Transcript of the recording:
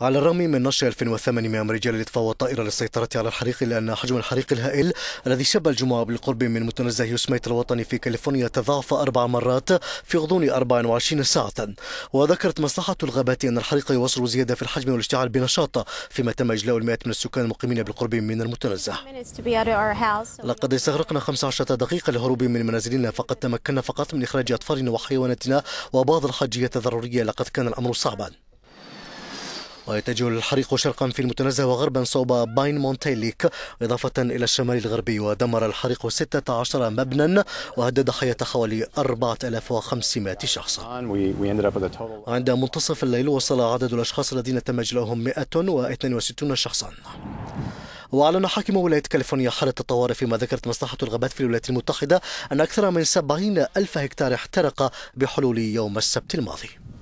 على الرغم من نشر 2800 رجال الإطفاء والطائرة للسيطرة على الحريق إلا أن حجم الحريق الهائل الذي شب الجمعة بالقرب من متنزه يوسميت الوطني في كاليفورنيا تضاعف أربع مرات في غضون 24 ساعة وذكرت مصلحة الغابات أن الحريق يوصل زيادة في الحجم والاشتعال بنشاط فيما تم إجلاء المئات من السكان المقيمين بالقرب من المتنزه لقد استغرقنا 15 دقيقة للهروب من منازلنا فقد تمكنا فقط من إخراج أطفالنا وحيواناتنا وبعض الحاجيات الضرورية لقد كان الأمر صعبا ويتجه الحريق شرقا في المتنزه وغربا صوب باين مونتيليك إضافة إلى الشمال الغربي ودمر الحريق 16 مبنى وهدد حياة حوالي 4500 شخص عند منتصف الليل وصل عدد الأشخاص الذين تم إجلاؤهم 162 شخصا وأعلن حاكم ولاية كاليفورنيا حالة الطوارئ فيما ذكرت مصلحة الغابات في الولايات المتحدة أن أكثر من 70 ألف هكتار احترق بحلول يوم السبت الماضي